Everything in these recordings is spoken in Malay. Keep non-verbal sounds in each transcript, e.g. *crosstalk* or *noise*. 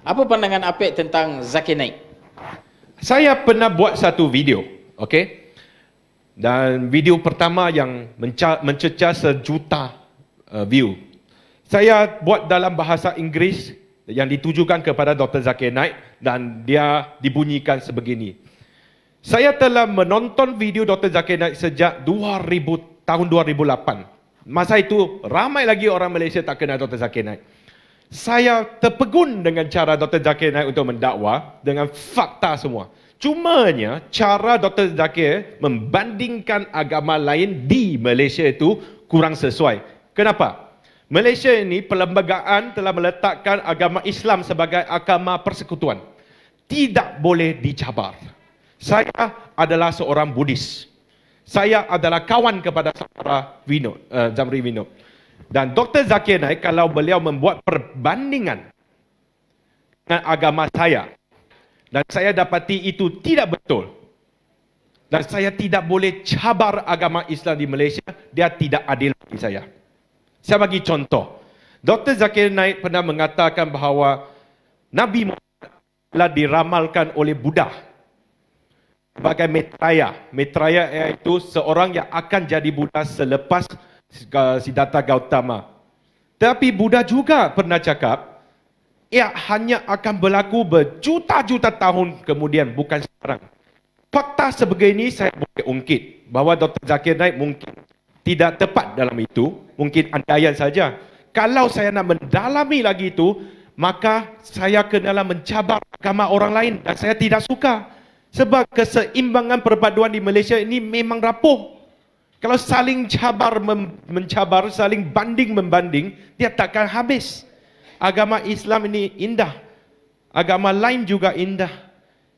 Apa pandangan Apek tentang zakat naik? Saya pernah buat satu video, okay, Dan video pertama yang mencecah sejuta uh, view. Saya buat dalam bahasa Inggeris yang ditujukan kepada Dr. Zakir Naik dan dia dibunyikan sebegini. Saya telah menonton video Dr. Zakir Naik sejak 2000 tahun 2008. Masa itu ramai lagi orang Malaysia tak kenal Dr. Zakir Naik. Saya terpegun dengan cara Dr. Zakir Naik untuk mendakwa dengan fakta semua. Cumanya cara Dr. Zakir membandingkan agama lain di Malaysia itu kurang sesuai. Kenapa? Malaysia ini perlembagaan telah meletakkan agama Islam sebagai agama persekutuan. Tidak boleh dicabar. Saya adalah seorang Buddhis saya adalah kawan kepada Sarah Vino, uh, eh, Jamri Vino. Dan Dr. Zakir Naik, kalau beliau membuat perbandingan dengan agama saya, dan saya dapati itu tidak betul, dan saya tidak boleh cabar agama Islam di Malaysia, dia tidak adil bagi saya. Saya bagi contoh. Dr. Zakir Naik pernah mengatakan bahawa Nabi Muhammad telah diramalkan oleh Buddha sebagai metraya. Metraya iaitu seorang yang akan jadi Buddha selepas Siddhartha Gautama. Tapi Buddha juga pernah cakap, ia hanya akan berlaku berjuta-juta tahun kemudian, bukan sekarang. Fakta sebegini saya boleh ungkit bahawa Dr. Zakir Naik mungkin tidak tepat dalam itu, mungkin andaian saja. Kalau saya nak mendalami lagi itu, maka saya kenalah mencabar agama orang lain dan saya tidak suka. Sebab keseimbangan perpaduan di Malaysia ini memang rapuh. Kalau saling cabar mencabar, saling banding membanding, dia takkan habis. Agama Islam ini indah. Agama lain juga indah.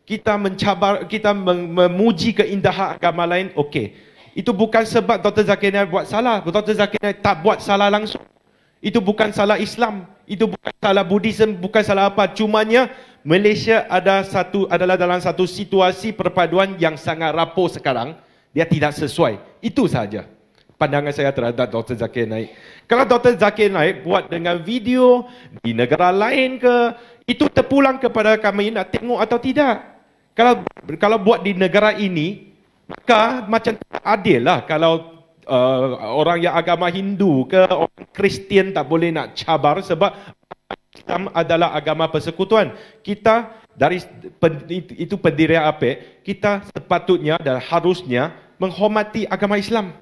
Kita mencabar, kita memuji keindahan agama lain, okey. Itu bukan sebab Dr. Zakirnya buat salah. Dr. Zakirnya tak buat salah langsung. Itu bukan salah Islam, itu bukan salah Buddhism, bukan salah apa. Cumanya Malaysia ada satu adalah dalam satu situasi perpaduan yang sangat rapuh sekarang. Dia tidak sesuai. Itu saja pandangan saya terhadap Dr. Zakir Naik. Kalau Dr. Zakir Naik buat dengan video di negara lain ke, itu terpulang kepada kami nak tengok atau tidak. Kalau kalau buat di negara ini, maka macam adil lah kalau uh, orang yang agama Hindu ke orang Kristian tak boleh nak cabar sebab Islam adalah agama persekutuan. Kita dari itu pendirian apa? Kita sepatutnya dan harusnya menghormati agama Islam.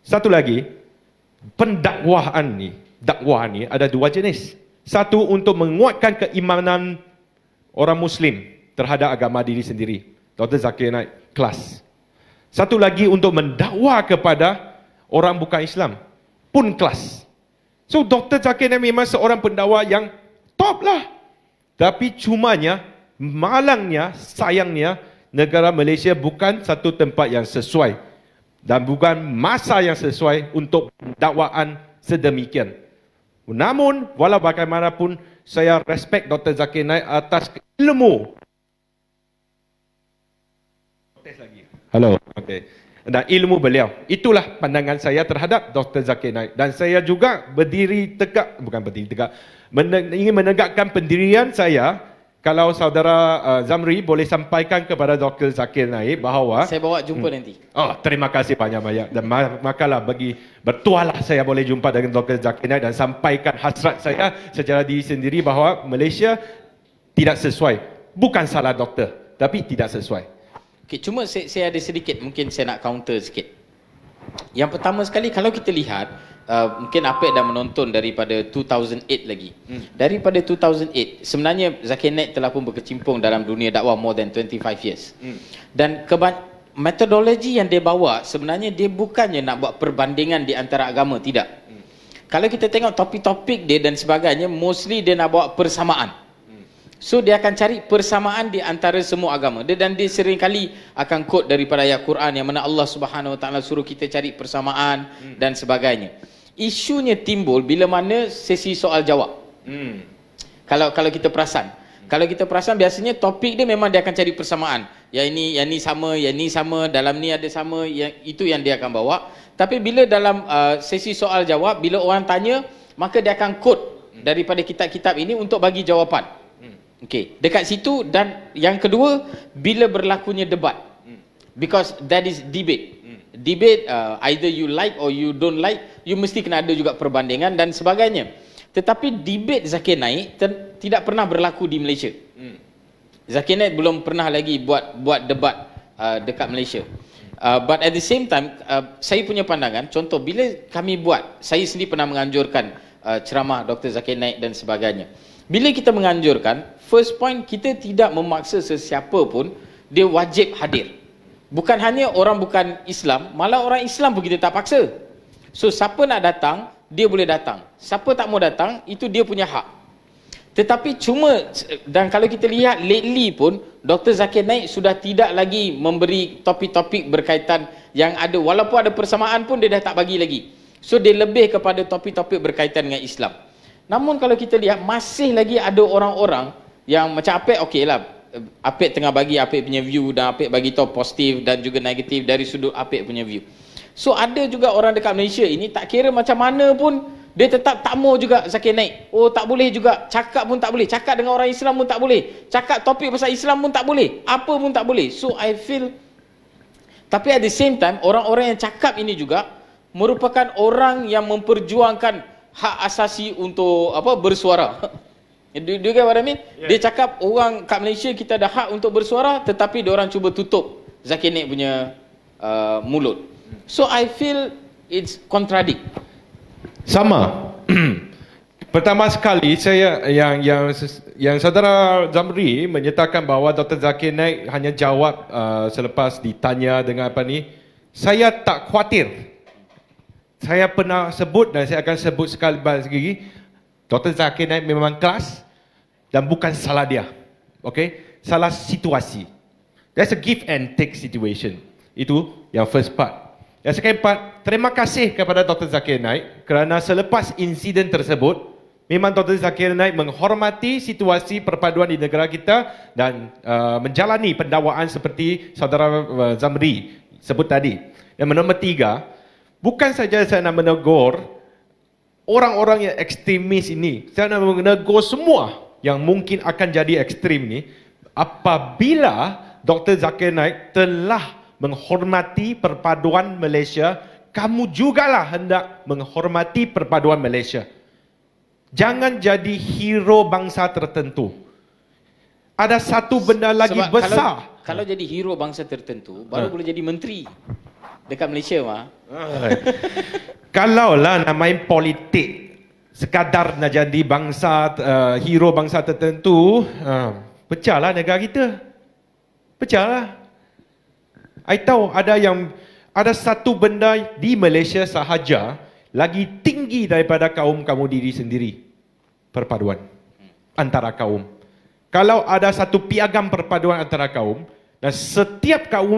Satu lagi, pendakwaan ni, dakwaan ni ada dua jenis. Satu untuk menguatkan keimanan orang Muslim terhadap agama diri sendiri. Dr. Zakir naik kelas. Satu lagi untuk mendakwa kepada orang bukan Islam. Pun kelas. So Dr. Zakir ni memang seorang pendakwa yang top lah. Tapi cumanya, malangnya, sayangnya, negara Malaysia bukan satu tempat yang sesuai. Dan bukan masa yang sesuai untuk dakwaan sedemikian. Namun, walau bagaimanapun, saya respect Dr. Zakir Naik atas ilmu. Tes lagi. Hello. Okay. Dan ilmu beliau. Itulah pandangan saya terhadap Dr. Zakir Naik. Dan saya juga berdiri tegak, bukan berdiri tegak, men- ingin menegakkan pendirian saya kalau saudara uh, Zamri boleh sampaikan kepada Dr. Zakir Naik bahawa Saya bawa jumpa hmm, nanti. Oh, terima kasih banyak banyak. Dan ma- makalah bagi bertualah saya boleh jumpa dengan Dr. Zakir Naik dan sampaikan hasrat saya secara diri sendiri bahawa Malaysia tidak sesuai. Bukan salah doktor, tapi tidak sesuai. Okay, cuma saya, saya ada sedikit, mungkin saya nak counter sikit. Yang pertama sekali, kalau kita lihat, uh, mungkin apa yang dah menonton daripada 2008 lagi. Hmm. Daripada 2008, sebenarnya Zakir Naik telah pun berkecimpung dalam dunia dakwah more than 25 years. Hmm. Dan kebanyakan metodologi yang dia bawa, sebenarnya dia bukannya nak buat perbandingan di antara agama, tidak. Hmm. Kalau kita tengok topik-topik dia dan sebagainya, mostly dia nak bawa persamaan. Hmm. So dia akan cari persamaan di antara semua agama. Dia dan dia kali akan quote daripada ayat Quran yang mana Allah Subhanahu Wa Taala suruh kita cari persamaan hmm. dan sebagainya. Isunya timbul bila mana sesi soal jawab. Hmm. Kalau kalau kita perasan, kalau kita perasan biasanya topik dia memang dia akan cari persamaan. Yang ini yang ini sama, yang ini sama, dalam ni ada sama, yang itu yang dia akan bawa. Tapi bila dalam uh, sesi soal jawab, bila orang tanya, maka dia akan quote hmm. daripada kitab-kitab ini untuk bagi jawapan. Hmm. Okey, dekat situ dan yang kedua bila berlakunya debat. Hmm. Because that is debate. Hmm. Debate uh, either you like or you don't like, you mesti kena ada juga perbandingan dan sebagainya. Tetapi debate Zakir Naik tidak pernah berlaku di Malaysia. Hmm. Zakir Naik belum pernah lagi buat buat debat uh, dekat Malaysia. Uh, but at the same time, uh, saya punya pandangan, contoh bila kami buat, saya sendiri pernah menganjurkan uh, ceramah Dr. Zakir Naik dan sebagainya. Uh, bila kita menganjurkan first point kita tidak memaksa sesiapa pun dia wajib hadir bukan hanya orang bukan Islam malah orang Islam pun kita tak paksa so siapa nak datang dia boleh datang siapa tak mau datang itu dia punya hak tetapi cuma dan kalau kita lihat lately pun Dr. Zakir Naik sudah tidak lagi memberi topik-topik berkaitan yang ada walaupun ada persamaan pun dia dah tak bagi lagi so dia lebih kepada topik-topik berkaitan dengan Islam Namun kalau kita lihat masih lagi ada orang-orang yang macam Apek okey lah. Apek tengah bagi Apek punya view dan Apek bagi tahu positif dan juga negatif dari sudut Apek punya view. So ada juga orang dekat Malaysia ini tak kira macam mana pun dia tetap tak mau juga sakit naik. Oh tak boleh juga. Cakap pun tak boleh. Cakap dengan orang Islam pun tak boleh. Cakap topik pasal Islam pun tak boleh. Apa pun tak boleh. So I feel tapi at the same time orang-orang yang cakap ini juga merupakan orang yang memperjuangkan hak asasi untuk apa bersuara. *laughs* Do, do you get what I mean? Yeah. Dia cakap orang kat Malaysia kita ada hak untuk bersuara tetapi dia orang cuba tutup Zakir Naik punya uh, mulut. So I feel it's contradict. Sama. *clears throat* Pertama sekali saya yang yang yang saudara Zamri menyatakan bahawa Dr Zakir Naik hanya jawab uh, selepas ditanya dengan apa ni saya tak khawatir saya pernah sebut dan saya akan sebut sekali lagi Dr. Zakir Naik memang kelas dan bukan salah dia okay? salah situasi that's a give and take situation itu yang first part yang second part, terima kasih kepada Dr. Zakir Naik kerana selepas insiden tersebut memang Dr. Zakir Naik menghormati situasi perpaduan di negara kita dan uh, menjalani pendawaan seperti saudara uh, Zamri sebut tadi dan nombor tiga, bukan saja saya nak menegur orang-orang yang ekstremis ini. Saya nak menegur semua yang mungkin akan jadi ekstrem ni apabila Dr. Zakir Naik telah menghormati perpaduan Malaysia, kamu jugalah hendak menghormati perpaduan Malaysia. Jangan jadi hero bangsa tertentu. Ada satu benda lagi Sebab besar. Kalau, kalau jadi hero bangsa tertentu, baru ha. boleh jadi menteri. Dekat Malaysia mah. Ah. *laughs* Kalau lah nak main politik sekadar nak jadi bangsa uh, hero bangsa tertentu, uh, pecahlah negara kita. Pecahlah. I tahu ada yang ada satu benda di Malaysia sahaja lagi tinggi daripada kaum kamu diri sendiri. Perpaduan antara kaum. Kalau ada satu piagam perpaduan antara kaum, dan setiap kamu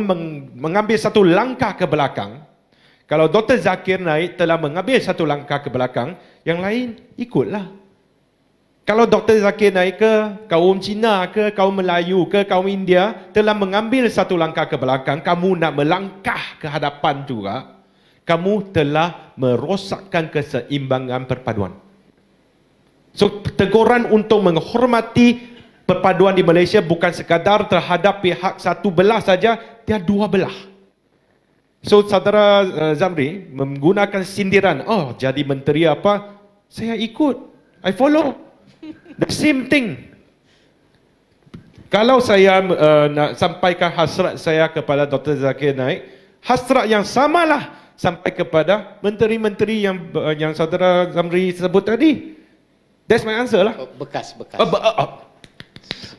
mengambil satu langkah ke belakang, kalau Dr. Zakir naik telah mengambil satu langkah ke belakang, yang lain ikutlah. Kalau Dr. Zakir naik ke kaum Cina ke kaum Melayu ke kaum India telah mengambil satu langkah ke belakang, kamu nak melangkah ke hadapan juga, kamu telah merosakkan keseimbangan perpaduan. So teguran untuk menghormati perpaduan di Malaysia bukan sekadar terhadap pihak satu belah saja, dia dua belah. So saudara eh, Zamri menggunakan sindiran, oh jadi menteri apa? Saya ikut, I follow. The same thing. Kalau saya uh, nak sampaikan hasrat saya kepada Dr. Zakir Naik, hasrat yang samalah sampai kepada menteri-menteri yang uh, yang saudara Zamri sebut tadi. That's my answer lah. Oh, bekas, bekas. Uh, be- uh, uh.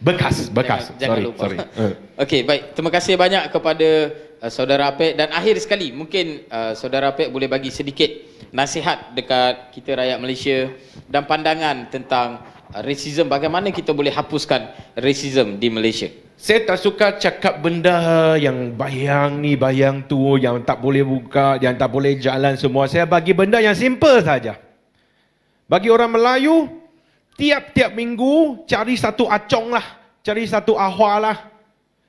Bekas, bekas. Jangan, sorry, jangan lupa. sorry. *laughs* Eh. Okey, baik. Terima kasih banyak kepada uh, saudara Apek dan akhir sekali mungkin uh, saudara Apek boleh bagi sedikit nasihat dekat kita rakyat Malaysia dan pandangan tentang uh, racism bagaimana kita boleh hapuskan racism di Malaysia. Saya tak suka cakap benda yang bayang ni, bayang tu, yang tak boleh buka, yang tak boleh jalan semua. Saya bagi benda yang simple saja. Bagi orang Melayu, tiap-tiap minggu cari satu acong lah, cari satu ahwa lah.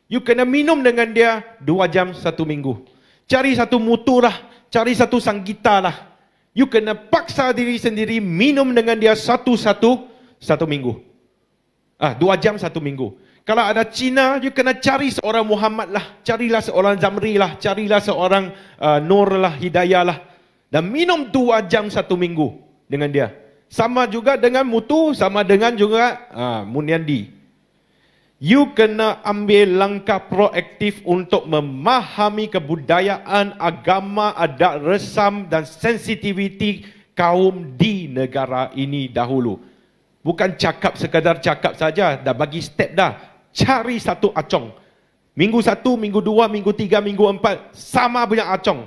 You kena minum dengan dia dua jam satu minggu. Cari satu mutu lah, cari satu sanggita lah. You kena paksa diri sendiri minum dengan dia satu-satu satu minggu. Ah, dua jam satu minggu. Kalau ada Cina, you kena cari seorang Muhammad lah, carilah seorang Zamri lah, carilah seorang uh, Nur lah, Hidayah lah. Dan minum dua jam satu minggu dengan dia sama juga dengan mutu sama dengan juga ha, Munyandi. You kena ambil langkah proaktif untuk memahami kebudayaan, agama, adat resam dan sensitiviti kaum di negara ini dahulu. Bukan cakap sekadar cakap saja, dah bagi step dah. Cari satu acong. Minggu satu, minggu dua, minggu tiga, minggu empat, sama banyak acong.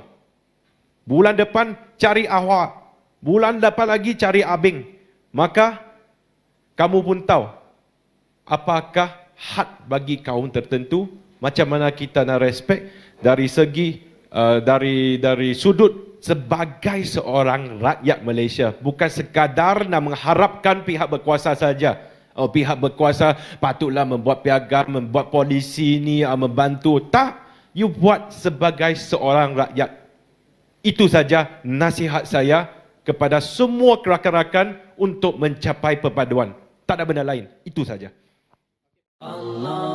Bulan depan cari awak bulan dapat lagi cari abing. Maka kamu pun tahu apakah had bagi kaum tertentu macam mana kita nak respect dari segi uh, dari dari sudut sebagai seorang rakyat Malaysia bukan sekadar nak mengharapkan pihak berkuasa saja oh, pihak berkuasa patutlah membuat piagam membuat polisi ini uh, ah, membantu tak you buat sebagai seorang rakyat itu saja nasihat saya kepada semua kerakan-rakan untuk mencapai perpaduan. Tak ada benda lain. Itu saja. Allah.